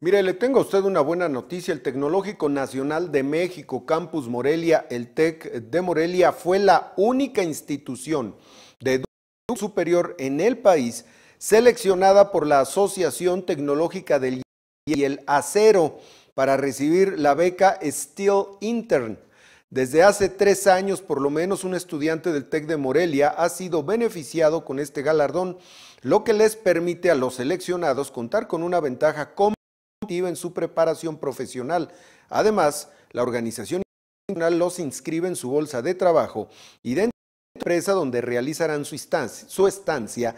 Mire, le tengo a usted una buena noticia. El Tecnológico Nacional de México, Campus Morelia, el TEC de Morelia, fue la única institución de educación superior en el país seleccionada por la Asociación Tecnológica del y el Acero para recibir la beca Steel Intern. Desde hace tres años, por lo menos, un estudiante del TEC de Morelia ha sido beneficiado con este galardón, lo que les permite a los seleccionados contar con una ventaja como en su preparación profesional. Además, la organización internacional los inscribe en su bolsa de trabajo y dentro de la empresa donde realizarán su, estancia, su estancia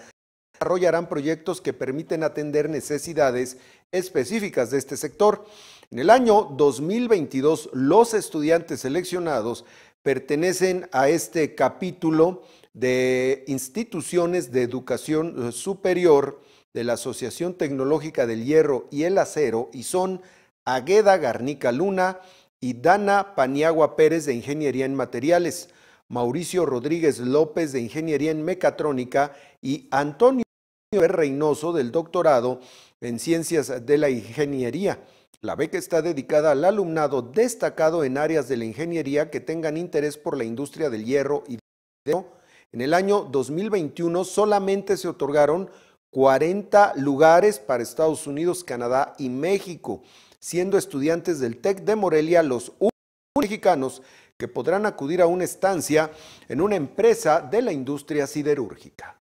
desarrollarán proyectos que permiten atender necesidades específicas de este sector. En el año 2022, los estudiantes seleccionados pertenecen a este capítulo de instituciones de educación eh, superior de la Asociación Tecnológica del Hierro y el Acero y son Agueda Garnica Luna y Dana Paniagua Pérez de Ingeniería en Materiales, Mauricio Rodríguez López de Ingeniería en Mecatrónica y Antonio Reynoso del doctorado en Ciencias de la Ingeniería. La beca está dedicada al alumnado destacado en áreas de la ingeniería que tengan interés por la industria del hierro y del acero. En el año 2021 solamente se otorgaron 40 lugares para Estados Unidos, Canadá y México, siendo estudiantes del TEC de Morelia los únicos mexicanos que podrán acudir a una estancia en una empresa de la industria siderúrgica.